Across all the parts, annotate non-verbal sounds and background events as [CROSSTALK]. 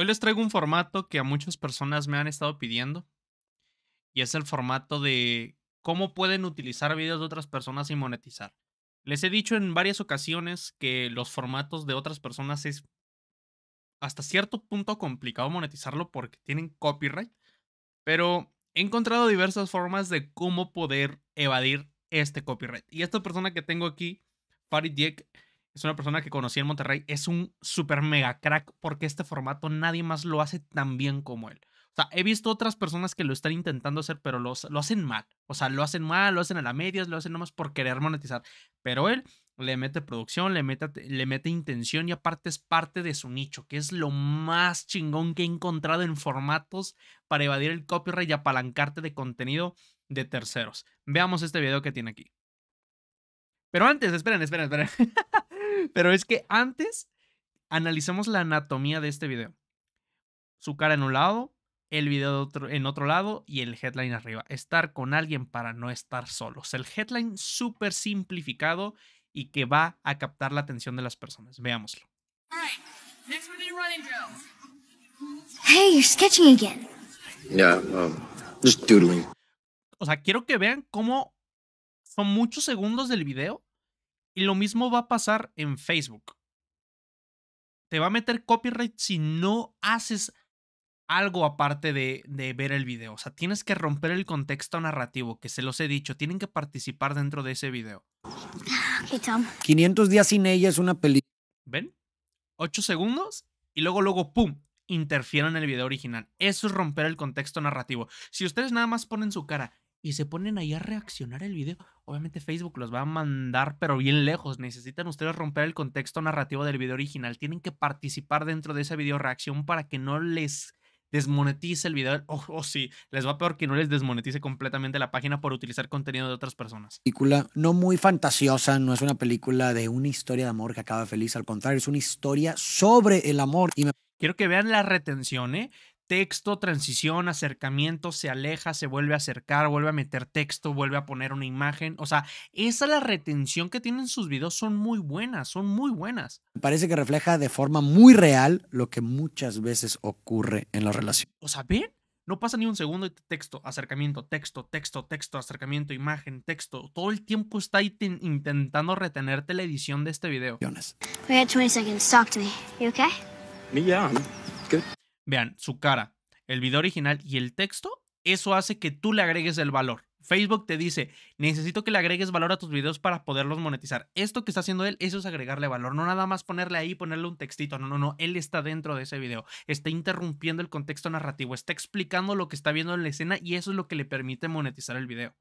Hoy les traigo un formato que a muchas personas me han estado pidiendo y es el formato de cómo pueden utilizar videos de otras personas y monetizar. Les he dicho en varias ocasiones que los formatos de otras personas es hasta cierto punto complicado monetizarlo porque tienen copyright, pero he encontrado diversas formas de cómo poder evadir este copyright. Y esta persona que tengo aquí, Farid es una persona que conocí en Monterrey, es un super mega crack porque este formato nadie más lo hace tan bien como él. O sea, he visto otras personas que lo están intentando hacer, pero lo hacen mal. O sea, lo hacen mal, lo hacen a la medias, lo hacen nomás por querer monetizar. Pero él le mete producción, le mete, le mete intención y aparte es parte de su nicho, que es lo más chingón que he encontrado en formatos para evadir el copyright y apalancarte de contenido de terceros. Veamos este video que tiene aquí. Pero antes, esperen, esperen, esperen. [LAUGHS] Pero es que antes analizamos la anatomía de este video. Su cara en un lado, el video en otro lado y el headline arriba. Estar con alguien para no estar solos. El headline súper simplificado y que va a captar la atención de las personas. Veámoslo. Um, o sea, quiero que vean cómo son muchos segundos del video y lo mismo va a pasar en Facebook. Te va a meter copyright si no haces algo aparte de, ver el video. O sea, tienes que romper el contexto narrativo, que se los he dicho, tienen que participar dentro de ese video. 500 días sin ella es una película. ¿Ven? 8 segundos y luego, luego, ¡pum! Interfieren en el video original. Eso es romper el contexto narrativo. Si ustedes nada más ponen su cara y se ponen ahí a reaccionar el video, obviamente Facebook los va a mandar, pero bien lejos. Necesitan ustedes romper el contexto narrativo del video original. Tienen que participar dentro de esa video reacción para que no les desmonetice el video. O oh, sí, les va peor que no les desmonetice completamente la página por utilizar contenido de otras personas. Película no muy fantasiosa, no es una película de una historia de amor que acaba feliz, al contrario, es una historia sobre el amor. Y Quiero que vean la retención, ¿eh? texto, transición, acercamiento, se aleja, se vuelve a acercar, vuelve a meter texto, vuelve a poner una imagen. O sea, esa la retención que tienen sus videos, son muy buenas, son muy buenas. Me parece que refleja de forma muy real lo que muchas veces ocurre en la relación. O sea, ven, no pasa ni un segundo y texto, acercamiento, texto, texto, texto, acercamiento, imagen, texto. Todo el tiempo está ahí intentando retenerte la edición de este video. me. okay? Me, good. Vean, su cara, el video original y el texto, eso hace que tú le agregues el valor. Facebook te dice, necesito que le agregues valor a tus videos para poderlos monetizar. Esto que está haciendo él, eso es agregarle valor. No nada más ponerle ahí, ponerle un textito. No, no, no. Él está dentro de ese video. Está interrumpiendo el contexto narrativo. Está explicando lo que está viendo en la escena y eso es lo que le permite monetizar el video.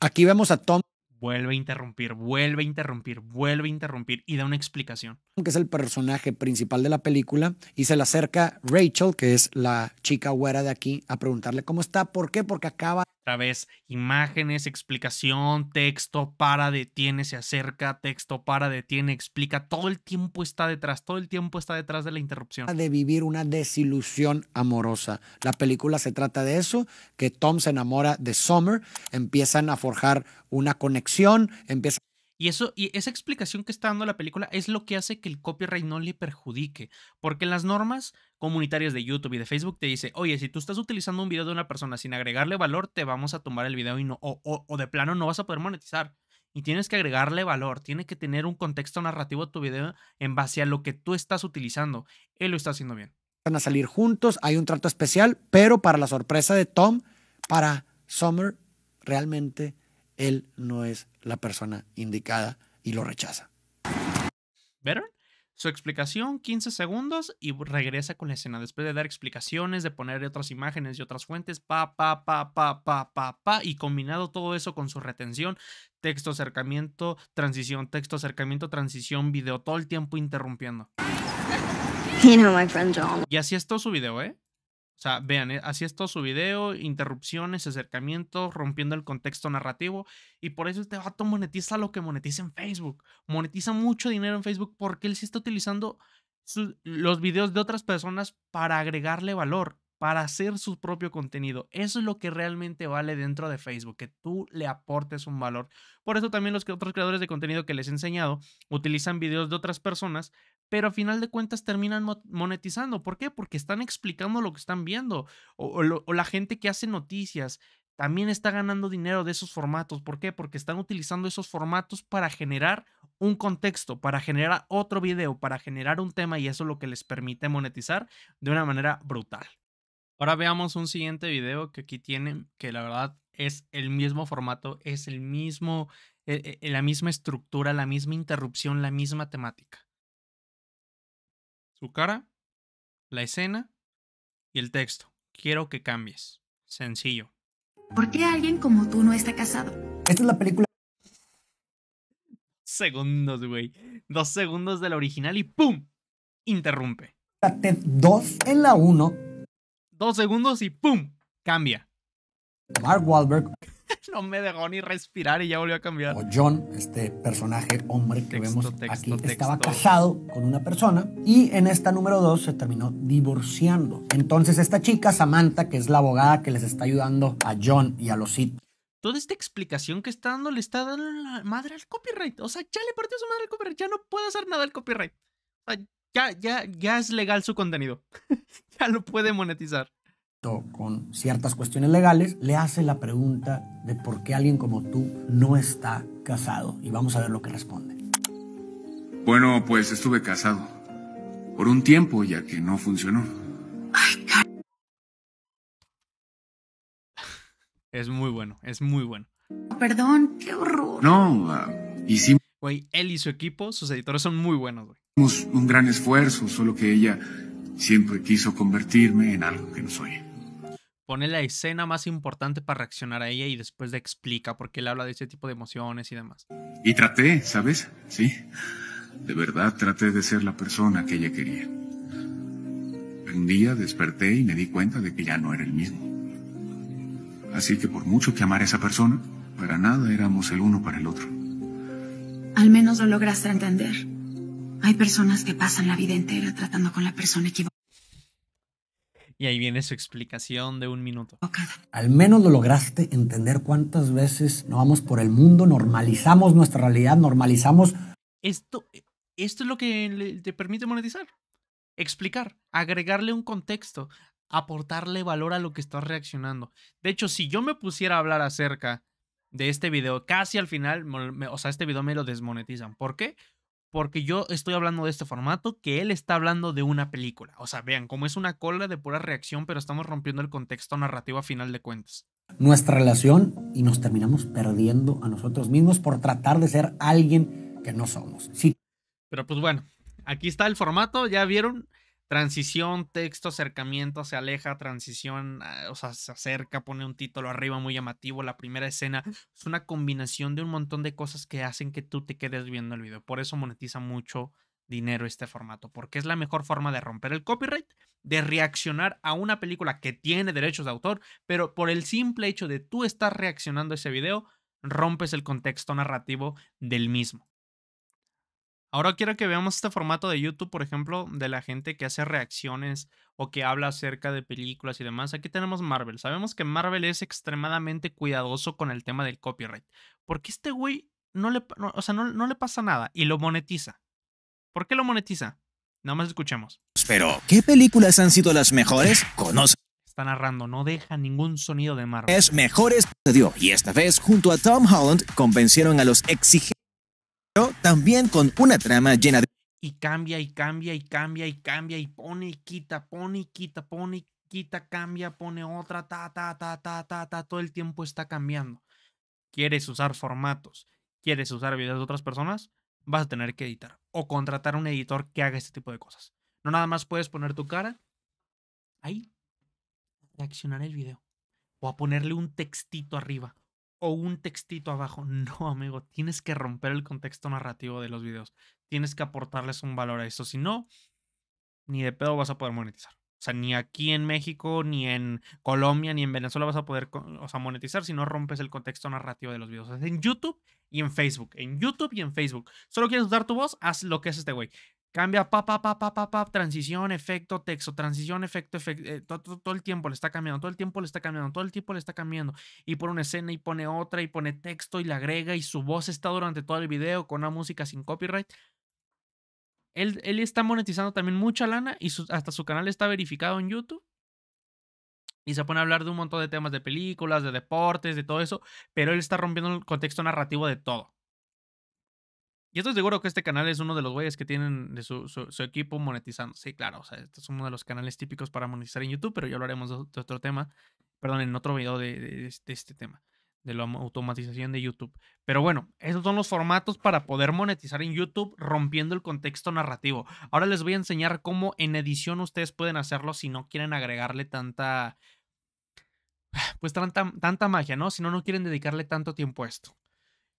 Aquí vemos a Tom vuelve a interrumpir, vuelve a interrumpir, vuelve a interrumpir y da una explicación. Que es el personaje principal de la película y se le acerca Rachel, que es la chica güera de aquí, a preguntarle cómo está, ¿por qué? Porque acaba través imágenes, explicación, texto, para, detiene, se acerca, texto, para, detiene, explica. Todo el tiempo está detrás, todo el tiempo está detrás de la interrupción. De vivir una desilusión amorosa. La película se trata de eso, que Tom se enamora de Summer, empiezan a forjar una conexión, empiezan... Y, eso, y esa explicación que está dando la película es lo que hace que el copyright no le perjudique, porque las normas comunitarias de YouTube y de Facebook te dice, oye, si tú estás utilizando un video de una persona sin agregarle valor, te vamos a tomar el video y no, o, o, de plano no vas a poder monetizar. Y tienes que agregarle valor, tiene que tener un contexto narrativo a tu video en base a lo que tú estás utilizando. Él lo está haciendo bien. Van a salir juntos, hay un trato especial, pero para la sorpresa de Tom, para Summer realmente él no es la persona indicada y lo rechaza. ¿Vieron? Su explicación, 15 segundos, y regresa con la escena. Después de dar explicaciones, de poner otras imágenes y otras fuentes, pa, pa, pa, pa, pa, pa, pa, y combinado todo eso con su retención, texto, acercamiento, transición, texto, acercamiento, transición, video, todo el tiempo interrumpiendo. Y así es todo su video, ¿eh? O sea, vean, eh, así es todo su video, interrupciones, acercamientos, rompiendo el contexto narrativo. Y por eso este vato monetiza lo que monetiza en Facebook. Monetiza mucho dinero en Facebook porque él sí está utilizando los videos de otras personas para agregarle valor, para hacer su propio contenido. Eso es lo que realmente vale dentro de Facebook, que tú le aportes un valor. Por eso también los otros creadores de contenido que les he enseñado utilizan videos de otras personas pero a final de cuentas terminan monetizando. ¿Por qué? Porque están explicando lo que están viendo. O, la gente que hace noticias también está ganando dinero de esos formatos. ¿Por qué? Porque están utilizando esos formatos para generar un contexto, para generar otro video, para generar un tema y eso es lo que les permite monetizar de una manera brutal. Ahora veamos un siguiente video que aquí tienen, que la verdad es el mismo formato, es el mismo, e, e, la misma estructura, la misma interrupción, la misma temática. Tu cara, la escena y el texto. Quiero que cambies. Sencillo. ¿Por qué alguien como tú no está casado? Esta es la película. Segundos, güey. Dos segundos del original y ¡pum! Interrumpe. Dos en la uno. Dos segundos y ¡pum! Cambia. Mark Wahlberg [LAUGHS] no me dejó ni respirar y ya volvió a cambiar. O John, este personaje hombre que vemos aquí, estaba casado con una persona y en esta número dos se terminó divorciando. Entonces esta chica, Samantha, que es la abogada que les está ayudando a John y a los Sid toda esta explicación que está dando le está dando la madre al copyright. O sea, ya le partió su madre al copyright. Ya no puede hacer nada al copyright. ya, ya, ya es legal su contenido. [LAUGHS] ya lo puede monetizar con ciertas cuestiones legales, le hace la pregunta de por qué alguien como tú no está casado. Y vamos a ver lo que responde. Bueno, pues estuve casado. Por un tiempo, ya que no funcionó. Es muy bueno, es muy bueno. Perdón, qué horror. No, hicimos... Ah, güey, él y su equipo, sus editores son muy buenos, güey. Hicimos un gran esfuerzo, solo que ella siempre quiso convertirme en algo que no soy pone la escena más importante para reaccionar a ella y después le explica por qué él habla de ese tipo de emociones y demás. Y traté, ¿sabes? Sí. De verdad traté de ser la persona que ella quería. Un día desperté y me di cuenta de que ya no era el mismo. Así que por mucho que amara a esa persona, para nada éramos el uno para el otro. Al menos lo lograste entender. Hay personas que pasan la vida entera tratando con la persona equivocada. Y ahí viene su explicación de un minuto. Al menos lo lograste entender cuántas veces no vamos por el mundo, normalizamos nuestra realidad, normalizamos... Esto, e, esto es lo que te permite monetizar. Explicar, agregarle un contexto, aportarle valor a lo que estás reaccionando. De hecho, si yo me pusiera a hablar acerca de este video, casi al final, o sea, este video me lo desmonetizan. ¿Por qué? porque yo estoy hablando de este formato que él está hablando de una película. O sea, vean, como es una cola de pura reacción, pero estamos rompiendo el contexto narrativo a final de cuentas. Nuestra relación y nos terminamos perdiendo a nosotros mismos por tratar de ser alguien que no somos. Sí. Pero pues bueno, aquí está el formato, ya vieron transición, texto, acercamiento, se aleja, transición, ah, o sea, se acerca, pone un título arriba muy llamativo, la primera escena, es una combinación de un montón de cosas que hacen que tú te quedes viendo el video. Por eso monetiza mucho dinero este formato, porque es la mejor forma de romper el copyright, de reaccionar a una película que tiene derechos de autor, pero por el simple hecho de tú estar reaccionando a ese video, rompes el contexto narrativo del mismo. Ahora quiero que veamos este formato de YouTube, por ejemplo, de la gente que hace reacciones o que habla acerca de películas y demás. Aquí tenemos Marvel. Sabemos que Marvel es extremadamente cuidadoso con el tema del copyright. Porque este güey no le, sea, no, le pasa nada y lo monetiza. ¿Por qué lo monetiza? Nada más escuchemos. Pero, ¿qué películas han sido las mejores? Conoce. Está narrando, no deja ningún sonido de Marvel. Es mejores dio y esta vez junto a Tom Holland convencieron a los exigentes también con una trama llena de... Y cambia y cambia y cambia y cambia y pone y quita, pone y quita, pone y quita, cambia, pone otra, ta, ta, ta, ta, ta, ta, todo el tiempo está cambiando. ¿Quieres usar formatos? ¿Quieres usar videos de otras personas? Vas a tener que editar o contratar un editor que haga este tipo de cosas. No nada más puedes poner tu cara ahí, reaccionar el video o a ponerle un textito arriba o un textito abajo. [LAUGHS] No, amigo, tienes que romper el contexto narrativo de los videos. Tienes que aportarles un valor a eso. Si no, ni de pedo vas a poder monetizar. O sea, ni aquí en México, ni en Colombia, ni en Venezuela vas a poder o monetizar si no rompes el contexto narrativo de los videos. en YouTube y en Facebook. En YouTube y en Facebook. Solo quieres usar tu voz, haz lo que es este güey. Cambia, pa, pa, pa, pa, pa, pa, transición, efecto, texto, transición, efecto, efecto, eh, todo, el tiempo le está cambiando, todo el tiempo le está cambiando, todo el tiempo le está cambiando. Y pone una escena y pone otra y pone texto y le agrega y su voz está durante todo el video con una música sin copyright. Él, él está monetizando también mucha lana y hasta su canal está verificado en YouTube. Y se pone a hablar de un montón de temas de películas, de deportes, de todo eso, pero él está rompiendo el contexto narrativo de todo. Y estoy seguro que este canal es uno de los güeyes que tienen de su, equipo monetizando. Sí, claro, o sea, este es uno de los canales típicos para monetizar en YouTube, pero ya lo haremos de otro tema, perdón, en otro video de, este tema, de la automatización de YouTube. Pero bueno, esos son los formatos para poder monetizar en YouTube rompiendo el contexto narrativo. Ahora les voy a enseñar cómo en edición ustedes pueden hacerlo si no quieren agregarle tanta... Pues tanta, tanta magia, ¿no? Si no, no quieren dedicarle tanto tiempo a esto.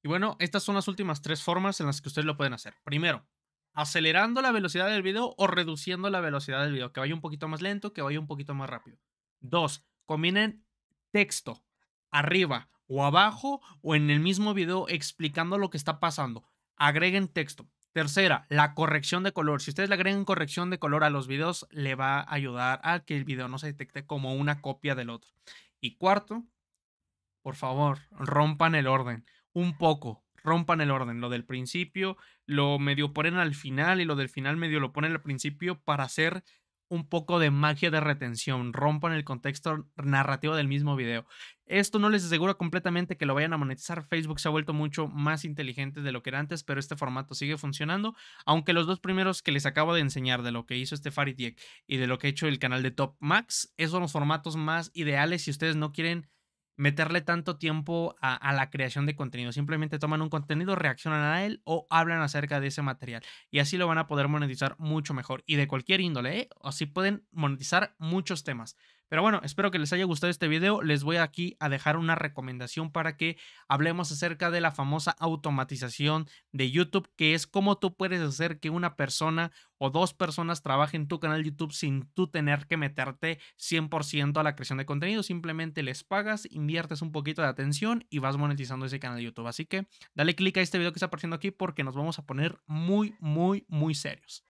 Y bueno, estas son las últimas tres formas en las que ustedes lo pueden hacer. Primero, acelerando la velocidad del video o reduciendo la velocidad del video, que vaya un poquito más lento, que vaya un poquito más rápido. Dos, combinen texto arriba o abajo o en el mismo video explicando lo que está pasando. Agreguen texto. Tercera, la corrección de color. Si ustedes le agregan corrección de color a los videos, le va a ayudar a que el video no se detecte como una copia del otro. Y cuarto, por favor, rompan el orden un poco, rompan el orden, lo del principio, lo medio ponen al final y lo del final medio lo ponen al principio para hacer un poco de magia de retención, rompan el contexto narrativo del mismo video. Esto no les asegura completamente que lo vayan a monetizar. Facebook se ha vuelto mucho más inteligente de lo que era antes, pero este formato sigue funcionando. Aunque los dos primeros que les acabo de enseñar de lo que hizo este Faridiek y de lo que ha hecho el canal de Top Max, esos son los formatos más ideales si ustedes no quieren meterle tanto tiempo a, la creación de contenido. Simplemente toman un contenido, reaccionan a él o hablan acerca de ese material. Y así lo van a poder monetizar mucho mejor y de cualquier índole. Así ¿eh? pueden monetizar muchos temas. Pero bueno, espero que les haya gustado este video. Les voy aquí a dejar una recomendación para que hablemos acerca de la famosa automatización de YouTube, que es cómo tú puedes hacer que una persona o dos personas trabajen tu canal YouTube sin tú tener que meterte 100% a la creación de contenido. Simplemente les pagas, inviertes un poquito de atención y vas monetizando ese canal de YouTube. Así que dale click a este video que está apareciendo aquí porque nos vamos a poner muy, muy, muy serios.